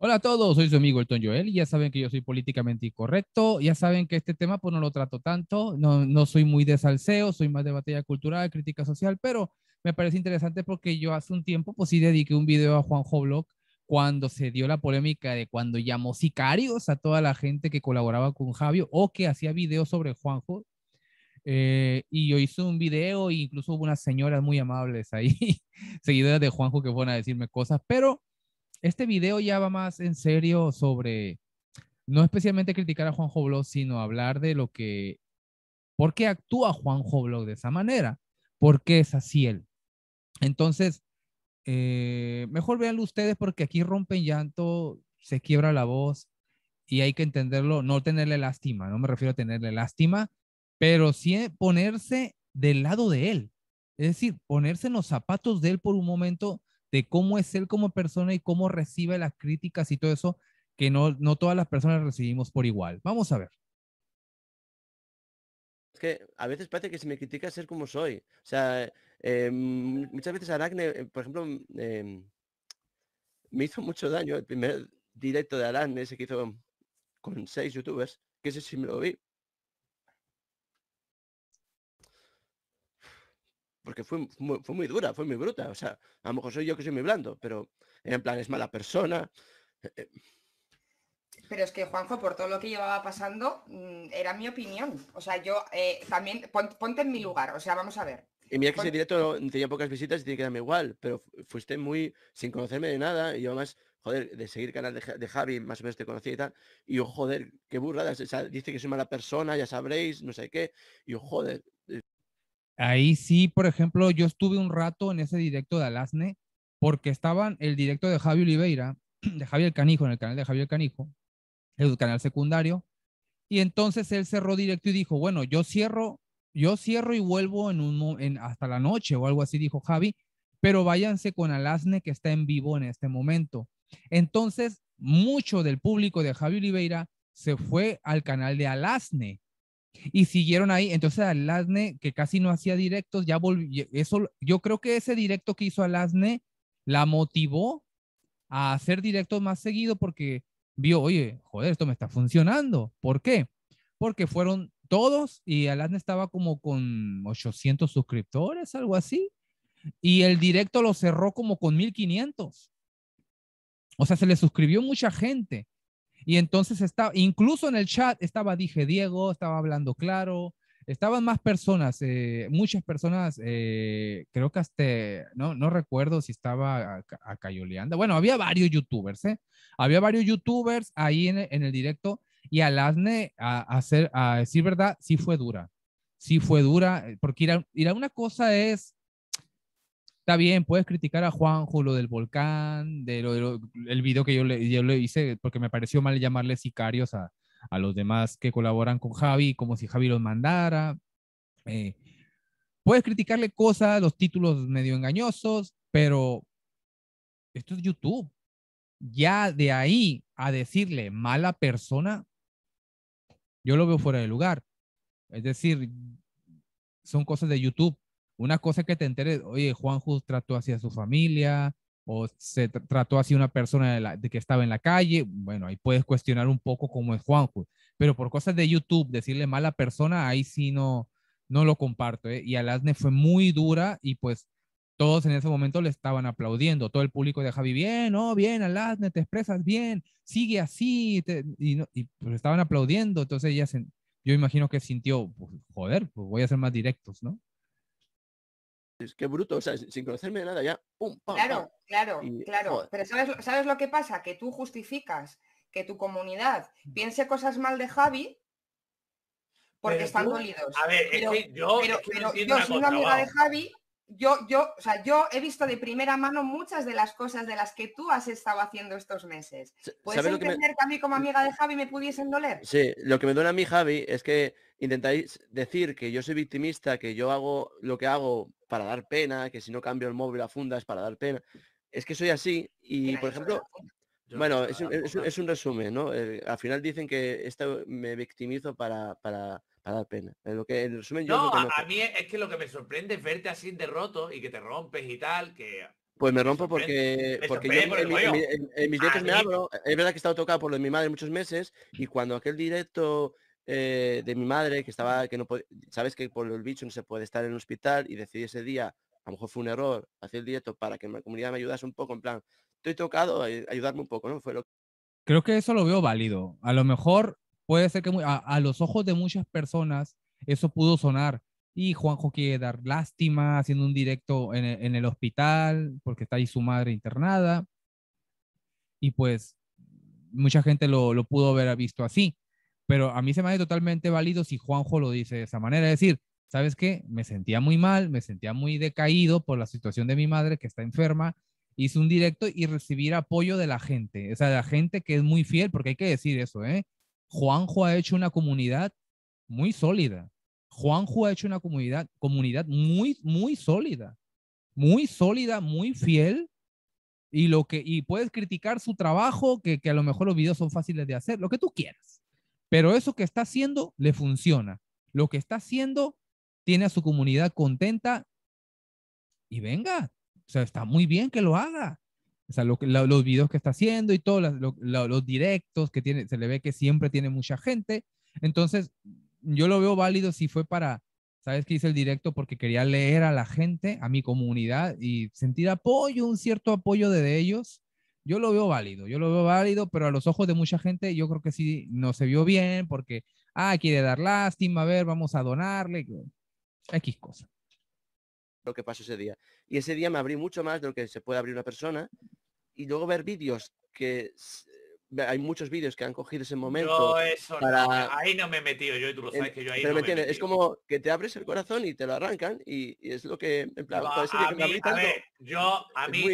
Hola a todos, soy su amigo Elton Joel ya saben que yo soy políticamente incorrecto, ya saben que este tema pues no lo trato tanto, no, no soy muy de salseo, soy más de batalla cultural, crítica social, pero me parece interesante porque yo hace un tiempo pues sí dediqué un video a Juanjo Block cuando se dio la polémica de cuando llamó sicarios a toda la gente que colaboraba con Javio o que hacía videos sobre Juanjo. Eh, y yo hice un video e incluso hubo unas señoras muy amables ahí, seguidoras de Juanjo, que fueron a decirme cosas, pero este video ya va más en serio sobre, no especialmente criticar a Juanjo Blog, sino hablar de lo que, por qué actúa Juanjo Blog de esa manera, por qué es así él. Entonces, eh, mejor véanlo ustedes porque aquí rompen llanto, se quiebra la voz y hay que entenderlo, no tenerle lástima, no me refiero a tenerle lástima, pero sí ponerse del lado de él. Es decir, ponerse en los zapatos de él por un momento de cómo es él como persona y cómo recibe las críticas y todo eso que no, todas las personas recibimos por igual. Vamos a ver. Es que a veces parece que se me critica ser como soy. O sea, em, muchas veces Aracne, eh, por ejemplo, mm, em, me hizo mucho daño el primer directo de Aracne, ese que hizo con seis youtubers, que sé si me lo vi. porque fue, muy dura, fue muy bruta. O sea, a lo mejor soy yo que soy muy blando, pero en plan es mala persona. Eh, eh. Pero es que Juanjo, por todo lo que llevaba pasando, mm, era mi opinión. O sea, yo eh, también, ponte en mi lugar, o sea, vamos a ver. Y mira que ese directo tenía pocas visitas y tenía que darme igual, pero fuiste muy sin conocerme de nada y yo además, joder, de seguir canal de, Javi, más o menos te conocía y tal, y yo, joder, qué burrada, dice que soy mala persona, ya sabréis, no sé qué, y yo, joder, Ahí sí, por ejemplo, yo estuve un rato en ese directo de Alasne porque estaban el directo de Javi Oliveira, de Javier Canijo, en el canal de Javier Canijo, el canal secundario, y entonces él cerró directo y dijo, bueno, yo cierro, yo cierro y vuelvo en un, hasta la noche o algo así, dijo Javi, pero váyanse con Alasne que está en vivo en este momento. Entonces, mucho del público de Javi Oliveira se fue al canal de Alasne y siguieron ahí. Entonces Alasne, que casi no hacía directos, ya volvió. Eso, yo creo que ese directo que hizo Alasne la motivó a hacer directos más seguido porque vio, oye, joder, esto me está funcionando. ¿Por qué? Porque fueron todos y Alasne estaba como con 800 suscriptores, algo así. Y el directo lo cerró como con 1500. O sea, se le suscribió mucha gente. Y entonces estaba, incluso en el chat estaba, dije Diego, estaba hablando claro, estaban más personas, eh, muchas personas, eh, creo que hasta, no, no recuerdo si estaba a, bueno, había varios youtubers, ¿eh? Había varios youtubers ahí en, el directo y al a, hacer, a decir verdad, sí fue dura, sí fue dura, eh, porque ir ir a una cosa es está bien, puedes criticar a Juanjo lo del volcán, de el video que yo le, le, hice, porque me pareció mal llamarle sicarios a, los demás que colaboran con Javi, como si Javi los mandara. Eh, puedes criticarle cosas, los títulos medio engañosos, pero esto es YouTube. Ya de ahí a decirle mala persona, yo lo veo fuera de lugar. Es decir, son cosas de YouTube una cosa que te enteres, oye, Juanjo trató así a su familia o se trató así a una persona de, que estaba en la calle, bueno, ahí puedes cuestionar un poco cómo es Juanjo, pero por cosas de YouTube, decirle mala persona, ahí sí no, no lo comparto. ¿eh? Y Alasne fue muy dura y pues todos en ese momento le estaban aplaudiendo, todo el público de Javi, bien, no, oh, bien, Alasne, te expresas bien, sigue así, y, y pues, estaban aplaudiendo, entonces ella yo imagino que sintió, pues, joder, pues voy a ser más directos, ¿no? es que bruto, o sea, sin conocerme de nada ya, ¡pum! claro, claro, claro. Pero ¿sabes, lo que pasa? Que tú justificas que tu comunidad mm. piense cosas mal de Javi porque están dolidos. A ver, pero, yo, yo soy una amiga de Javi, yo, yo, sea, yo he visto de primera mano muchas de las cosas de las que tú has estado haciendo estos meses. ¿Puedes entender que, a mí como amiga de Javi me pudiesen doler? Sí, lo que me duele a mí, Javi, es que intentáis decir que yo soy victimista, que yo hago lo que hago para dar pena, que si no cambio el móvil a funda es para dar pena. Es que soy así y, por ejemplo, bueno, es un, es, resumen, ¿no? Eh, al final dicen que esto me victimizo para, para, dar pena. Eh, lo que, en resumen, no, a, mí es que lo que me sorprende es verte así derroto y que te rompes y tal, que... Pues me rompo porque, porque en, mis directos me abro. Es verdad que he estado tocado por lo mi madre muchos meses y cuando aquel directo eh, de mi madre que estaba, que no sabes que por el bicho no se puede estar en el hospital y decidí ese día, a lo mejor fue un error, hacer el directo para que la comunidad me ayudase un poco, en plan, estoy tocado, ayudarme un poco, ¿no? Fue lo Creo que eso lo veo válido. A lo mejor puede ser que a, los ojos de muchas personas eso pudo sonar. Y Juanjo quiere dar lástima haciendo un directo en el, hospital porque está ahí su madre internada. Y pues mucha gente lo, lo pudo haber visto así pero a mí se me hace totalmente válido si Juanjo lo dice de esa manera. Es decir, ¿sabes qué? Me sentía muy mal, me sentía muy decaído por la situación de mi madre que está enferma. Hice un directo y recibir apoyo de la gente, o sea, de la gente que es muy fiel, porque hay que decir eso, ¿eh? Juanjo ha hecho una comunidad muy sólida. Juanjo ha hecho una comunidad, comunidad muy, muy sólida, muy sólida, muy fiel. Y, lo que, y puedes criticar su trabajo, que, que a lo mejor los videos son fáciles de hacer, lo que tú quieras pero eso que está haciendo le funciona. Lo que está haciendo tiene a su comunidad contenta y venga, o sea, está muy bien que lo haga. O sea, los videos que está haciendo y todos los directos que tiene, se le ve que siempre tiene mucha gente. Entonces, yo lo veo válido si fue para, ¿sabes qué hice el directo? Porque quería leer a la gente, a mi comunidad y sentir apoyo, un cierto apoyo de ellos. Yo lo veo válido, yo lo veo válido, pero a los ojos de mucha gente yo creo que sí no se vio bien porque, ah, quiere dar lástima, a ver, vamos a donarle, X cosa. Lo que pasó ese día. Y ese día me abrí mucho más de lo que se puede abrir una persona y luego ver vídeos que hay muchos vídeos que han cogido ese momento. Yo eso no, ahí no me he metido yo y tú lo sabes que yo ahí no me es como que te abres el corazón y te lo arrancan y, es lo que a, mí,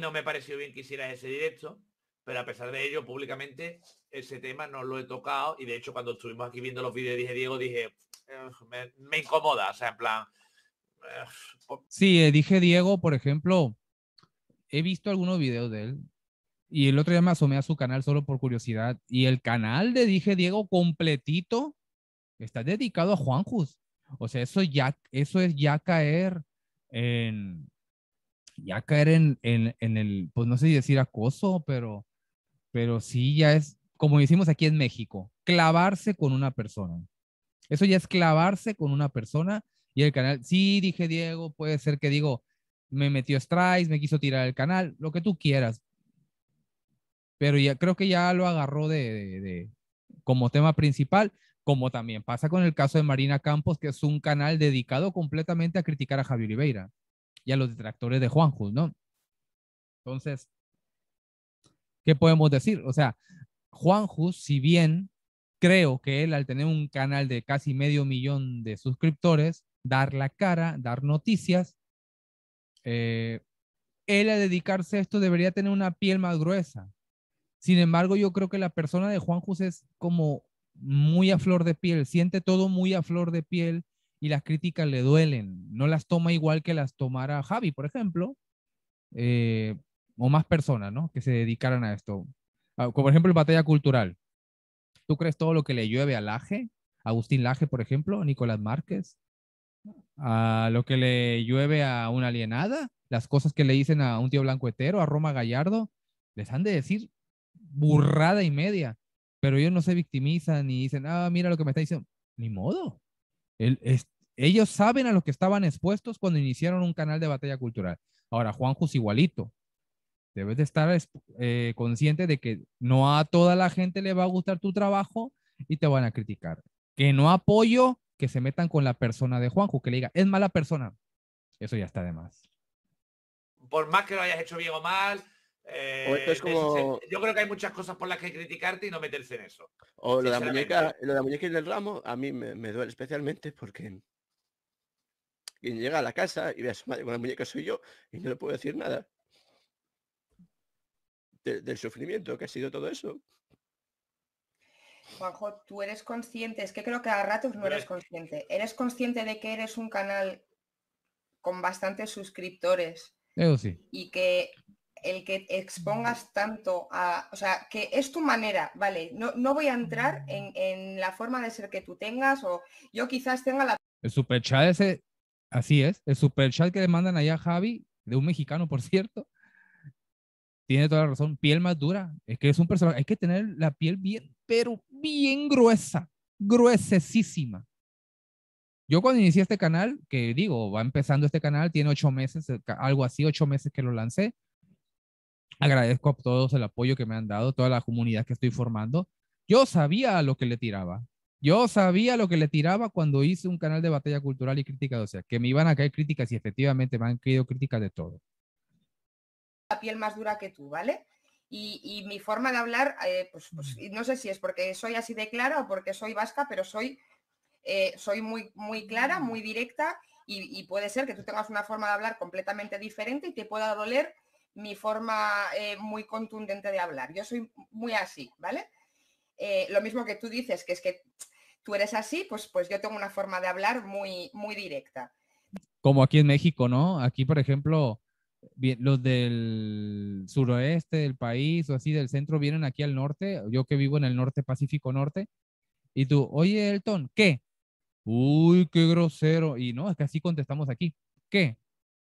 no me, pareció bien que hicieras ese directo, pero a pesar de ello públicamente ese tema no lo he tocado y de hecho cuando estuvimos aquí viendo los vídeos dije Diego dije me, incomoda, o sea, en plan Sí, eh, dije Diego, por ejemplo, he visto algunos vídeos de él y el otro día me asomé a su canal solo por curiosidad. Y el canal de Dije Diego completito está dedicado a Juanjus. O sea, eso, ya, eso es ya caer en, ya caer en, en, en, el, pues no sé si decir acoso, pero, pero sí ya es, como decimos aquí en México, clavarse con una persona. Eso ya es clavarse con una persona y el canal, sí, dije Diego, puede ser que digo, me metió strikes, me quiso tirar el canal, lo que tú quieras, pero ya creo que ya lo agarró de, como tema principal, como también pasa con el caso de Marina Campos, que es un canal dedicado completamente a criticar a Javier Oliveira y a los detractores de Juan Jus, ¿no? Entonces, ¿qué podemos decir? O sea, Juan Jus, si bien creo que él al tener un canal de casi medio millón de suscriptores, dar la cara, dar noticias, eh, él a dedicarse a esto debería tener una piel más gruesa, sin embargo, yo creo que la persona de Juan José es como muy a flor de piel, siente todo muy a flor de piel y las críticas le duelen. No las toma igual que las tomara Javi, por ejemplo, eh, o más personas, ¿no? Que se dedicaran a esto. Ah, como por ejemplo, el Batalla Cultural. ¿Tú crees todo lo que le llueve a Laje? Agustín Laje, por ejemplo, Nicolás Márquez. A lo que le llueve a una alienada, las cosas que le dicen a un tío blanco hetero, a Roma Gallardo, les han de decir burrada y media, pero ellos no se victimizan ni dicen, ah, mira lo que me está diciendo. Ni modo. ellos saben a los que estaban expuestos cuando iniciaron un canal de batalla cultural. Ahora, Juanjo es igualito. Debes de estar eh, consciente de que no a toda la gente le va a gustar tu trabajo y te van a criticar. Que no apoyo que se metan con la persona de Juanjo, que le diga, es mala persona. Eso ya está de más. Por más que lo hayas hecho bien o mal, eh, yo creo que hay muchas cosas por las que criticarte y no meterse en eso. O lo de la muñeca, lo de la muñeca del ramo, a mí me, duele especialmente porque quien llega a la casa y ve a su madre con la muñeca soy yo y no le puedo decir nada. del sufrimiento que ha sido todo eso. Juanjo, tú eres consciente, es que creo que a ratos no eres consciente. ¿Eres consciente de que eres un canal con bastantes suscriptores? Y que el que expongas tanto a, o sea, que es tu manera, ¿vale? No, no voy a entrar en, en, la forma de ser que tú tengas o yo quizás tenga la... El superchat ese, así es, el superchat que le mandan allá a Javi, de un mexicano, por cierto, tiene toda la razón, piel más dura, es que es un personaje, hay que tener la piel bien, pero bien gruesa, gruesesísima. Yo cuando inicié este canal, que digo, va empezando este canal, tiene ocho meses, algo así, ocho meses que lo lancé, Agradezco a todos el apoyo que me han dado, toda la comunidad que estoy formando. Yo sabía lo que le tiraba. Yo sabía lo que le tiraba cuando hice un canal de batalla cultural y crítica, o sea, que me iban a caer críticas y efectivamente me han caído críticas de todo. La piel más dura que tú, ¿vale? Y, mi forma de hablar, eh, pues, pues no sé si es porque soy así de clara o porque soy vasca, pero soy, eh, soy muy, muy clara, muy directa y, y, puede ser que tú tengas una forma de hablar completamente diferente y te pueda doler mi forma eh, muy contundente de hablar. Yo soy muy así, ¿vale? Eh, lo mismo que tú dices, que es que tú eres así, pues, pues yo tengo una forma de hablar muy, muy directa. Como aquí en México, ¿no? Aquí, por ejemplo, los del suroeste del país o así del centro vienen aquí al norte, yo que vivo en el norte Pacífico Norte, y tú, oye Elton, ¿qué? Uy, qué grosero. Y no, es que así contestamos aquí. ¿Qué?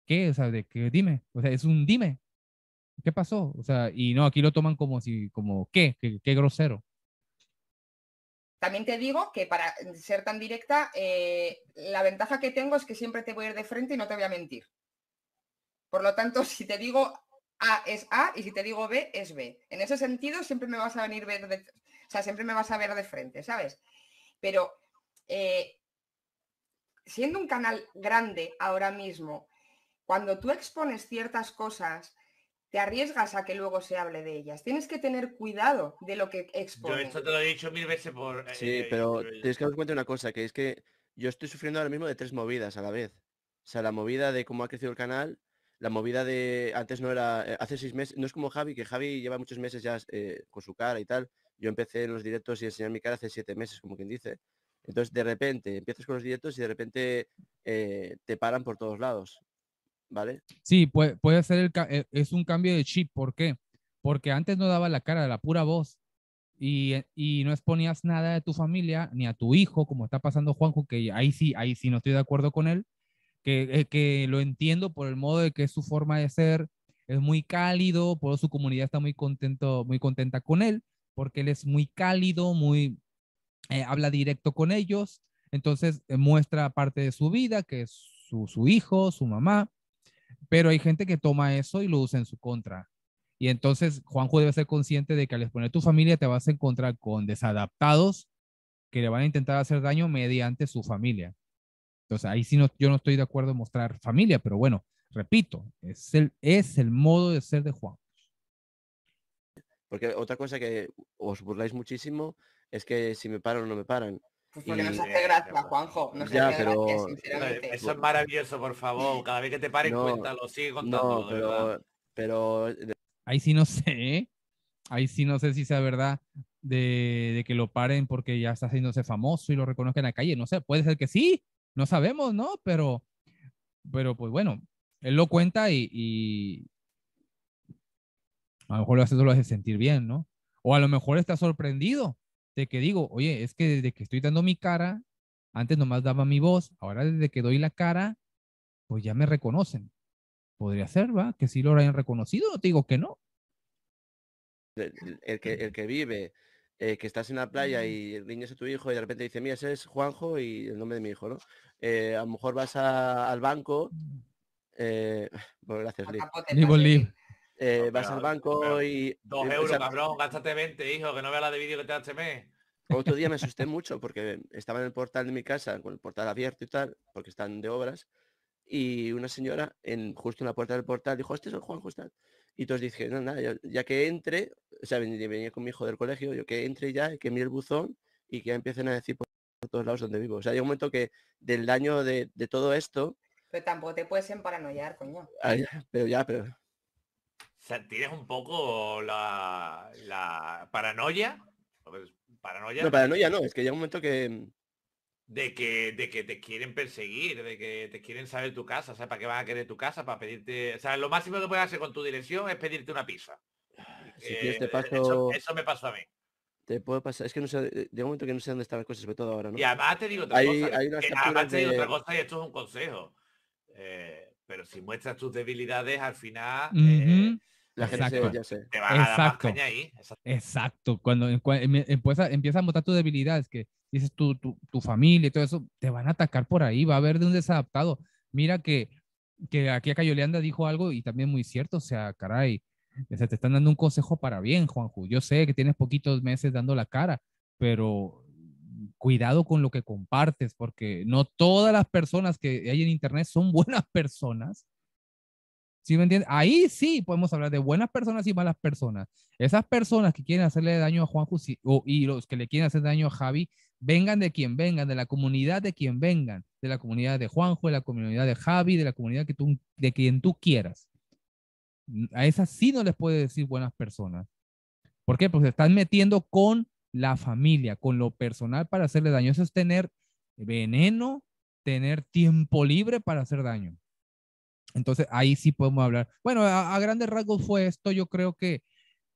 ¿Qué? O sea, de qué dime. O sea, es un dime. ¿Qué pasó? O sea, y no, aquí lo toman como si, como, ¿qué? ¿Qué, grosero? También te digo que para ser tan directa, eh, la ventaja que tengo es que siempre te voy a ir de frente y no te voy a mentir. Por lo tanto, si te digo A es A y si te digo B es B. En ese sentido, siempre me vas a venir ver o sea, siempre me vas a ver de frente, ¿sabes? Pero eh, siendo un canal grande ahora mismo, cuando tú expones ciertas cosas te arriesgas a que luego se hable de ellas. Tienes que tener cuidado de lo que expones. Yo esto te lo he dicho mil veces por... Eh, sí, eh, eh, pero tienes que darte cuenta de una cosa, que es que yo estoy sufriendo ahora mismo de tres movidas a la vez. O sea, la movida de cómo ha crecido el canal, la movida de... Antes no era... Hace seis meses... No es como Javi, que Javi lleva muchos meses ya con su cara y tal. Yo empecé en los directos y enseñar mi cara hace siete meses, como quien dice. Entonces, de repente, empiezas con los directos y de repente te paran por todos lados. Sí, puede, puede ser eh, es un cambio de chip, ¿por qué? Porque antes no daba la cara, la pura voz, eh, y, no exponías nada de tu familia ni a tu hijo, como está pasando Juanjo, que ahí sí, ahí sí no estoy de acuerdo con él, que, eh, lo entiendo por el modo de que su forma de ser, es muy cálido, por su comunidad está muy, contento, muy contenta con él, porque él es muy cálido, muy habla directo con ellos, entonces muestra parte de su vida, que es su hijo, su mamá, pero hay gente que toma eso y lo usa en su contra. Y entonces Juanjo debe ser consciente de que al exponer tu familia te vas a encontrar con desadaptados que le van a intentar hacer daño mediante su familia. Entonces ahí sí no, yo no estoy de acuerdo en mostrar familia, pero bueno, repito, es el, es el modo de ser de Juan. Porque otra cosa que os burláis muchísimo es que si me paran o no me paran. Pues porque nos hace gracia, Juanjo. hace Eso es maravilloso, por favor. Cada vez que te pares, cuéntalo, sigue contando. pero, Ahí sí no sé, ¿eh? Ahí sí no sé si sea verdad de, que lo paren porque ya está haciéndose famoso y lo reconozcan en la calle. No sé, puede ser que sí. No sabemos, ¿no? Pero, pero pues bueno, él lo cuenta y, a lo mejor lo hace, lo hace sentir bien, ¿no? O a lo mejor está sorprendido de que digo, oye, es que desde que estoy dando mi cara, antes nomás daba mi voz, ahora desde que doy la cara, pues ya me reconocen. Podría ser, ¿va? Que sí lo hayan reconocido, te digo que no. El, que, el que, vive, eh, que estás en la playa y el niño es tu hijo y de repente dice, mira, ese es Juanjo y el nombre de mi hijo, ¿no? Eh, a lo mejor vas al banco. Mm. Eh, bueno, gracias, eh, vas al banco y... Dos euros, cabrón, gástate 20, hijo, que no vea la de vídeo que te hace este me. Otro día me asusté mucho porque estaba en el portal de mi casa, con el portal abierto y tal, porque están de obras, y una señora en, justo en la puerta del portal dijo, este es el Juan Justán. Y todos dije, no, nada, ya, que entre, o sea, venía, con mi hijo del colegio, yo que entre ya, que mire el buzón y que ya empiecen a decir por todos lados donde vivo. O sea, hay un momento que del daño de, todo esto... Pero tampoco te puedes emparanoiar, coño. pero ya, pero ¿Tienes un poco la, la paranoia? Paranoia. No, paranoia no, es que llega un momento que. Mm, de que, de que te quieren perseguir, de que te quieren saber tu casa, O sea, ¿Para qué van a querer tu casa? Para pedirte. O sea, lo máximo que puedes hacer con tu dirección es pedirte una pizza. Ah, si eh, paso... eso, me pasó a mí. Te puedo pasar, es que no sé, de eh, un momento que no sé dónde están las cosas, sobre todo ahora, ¿no? Y además te digo otra hay, cosa. Hay además te digo otra cosa y esto es un consejo. Eh, pero si muestras tus debilidades, al final gente Exacto. Te Exacto. ahí. Exacto. Cuando, em, empieza, empieza a mostrar tus debilidades, que dices tu, tu, familia y todo eso, te van a atacar por ahí, va a haber de un desadaptado. Mira que, que aquí a Cayoleanda dijo algo y también muy cierto, o sea, caray, o te están dando un consejo para bien, Juanjo. Yo sé que tienes poquitos meses dando la cara, pero cuidado con lo que compartes, porque no todas las personas que hay en Internet son buenas personas ¿Sí me entiendes? Ahí sí podemos hablar de buenas personas y malas personas. Esas personas que quieren hacerle daño a Juanjo y los que le quieren hacer daño a Javi, vengan de quien vengan, de la comunidad de quien vengan, de la comunidad de Juanjo, de la comunidad de Javi, de la comunidad que tú, de quien tú quieras. A esas sí no les puede decir buenas personas. ¿Por qué? Porque se están metiendo con la familia, con lo personal para hacerle daño. Eso es tener veneno, tener tiempo libre para hacer daño. Entonces ahí sí podemos hablar. Bueno, a, grandes rasgos fue esto. Yo creo que,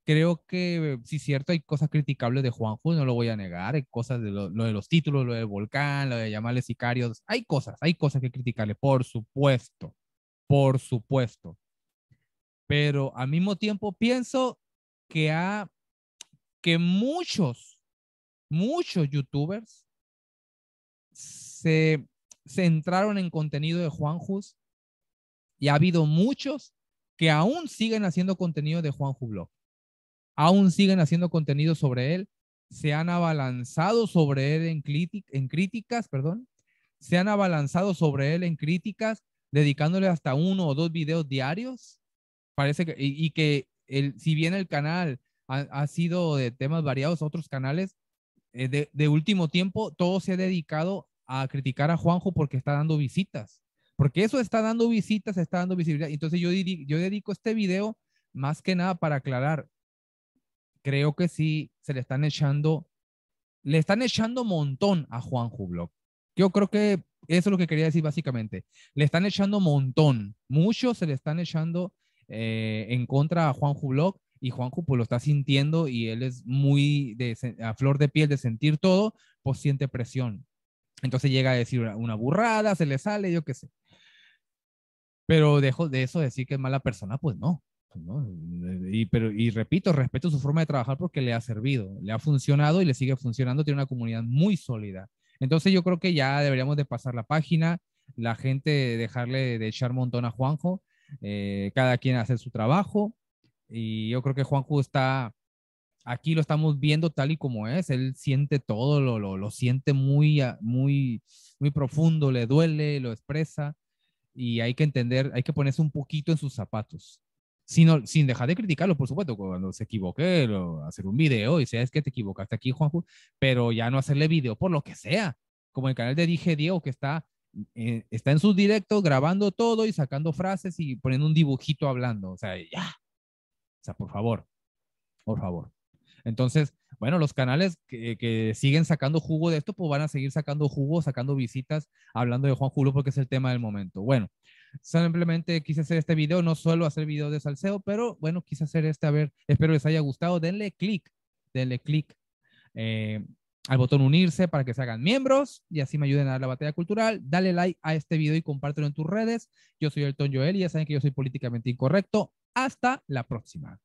creo que eh, sí, cierto, hay cosas criticables de Juanjo, no lo voy a negar. Hay cosas de lo, de los títulos, lo de volcán, lo de llamarle sicarios. Hay cosas, hay cosas que criticarle, por supuesto. Por supuesto. Pero al mismo tiempo pienso que que muchos, muchos youtubers se centraron en contenido de Juanjus y ha habido muchos que aún siguen haciendo contenido de Juan Jubló. Aún siguen haciendo contenido sobre él. Se han abalanzado sobre él en, críticas, perdón. Se han abalanzado sobre él en críticas, dedicándole hasta uno o dos videos diarios. Parece que, y, que el, si bien el canal ha, sido de temas variados, otros canales, eh, de, de último tiempo, todo se ha dedicado a criticar a Juanjo porque está dando visitas porque eso está dando visitas, está dando visibilidad. Entonces yo, yo dedico este video más que nada para aclarar. Creo que sí, se le están echando, le están echando montón a Juan Jubloc. Yo creo que eso es lo que quería decir básicamente. Le están echando montón. Muchos se le están echando eh, en contra a Juan Jubloc. y juan pues lo está sintiendo y él es muy de, a flor de piel de sentir todo, pues siente presión. Entonces llega a decir una burrada, se le sale, yo qué sé. Pero dejo de eso decir que es mala persona, pues no. Pues eh, eh, y, pero, y repito, respeto su forma de trabajar porque le ha servido, le ha funcionado y le sigue funcionando. Tiene una comunidad muy sólida. Entonces yo creo que ya deberíamos de pasar la página, la gente dejarle de echar montón a Juanjo, eh, cada quien hace su trabajo y yo creo que Juanjo está, aquí lo estamos viendo tal y como es, él siente todo, lo, lo, siente muy, ah, muy, muy profundo, le duele, lo expresa y hay que entender, hay que ponerse un poquito en sus zapatos. Sin, sin dejar de criticarlo, por supuesto, cuando se equivoque, hacer un video y sea es que te equivocaste aquí, Juanjo, pero ya no hacerle video por lo que sea, como el canal de Dije Diego que está, eh, está en sus directos grabando todo y sacando frases y poniendo un dibujito hablando, o sea, ya, o sea, por favor, por favor. Entonces, bueno, los canales que, siguen sacando jugo de esto, pues van a seguir sacando jugo, sacando visitas, hablando de Juan Julio porque es el tema del momento. Bueno, simplemente quise hacer este video, no suelo hacer video de salseo, pero bueno, quise hacer este, a ver, espero les haya gustado, denle click, denle click. Eh, al botón unirse para que se hagan miembros y así me ayuden a dar la batalla cultural. Dale like a este video y compártelo en tus redes. Yo soy Elton Joel y ya saben que yo soy políticamente incorrecto. Hasta la próxima.